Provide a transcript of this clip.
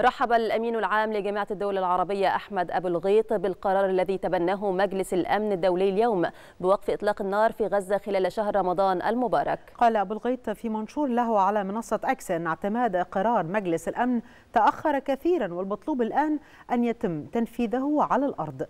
رحب الأمين العام لجامعة الدول العربية أحمد أبو الغيط بالقرار الذي تبناه مجلس الأمن الدولي اليوم بوقف إطلاق النار في غزة خلال شهر رمضان المبارك قال أبو الغيط في منشور له على منصة أكس أن اعتماد قرار مجلس الأمن تأخر كثيرا والمطلوب الآن أن يتم تنفيذه على الأرض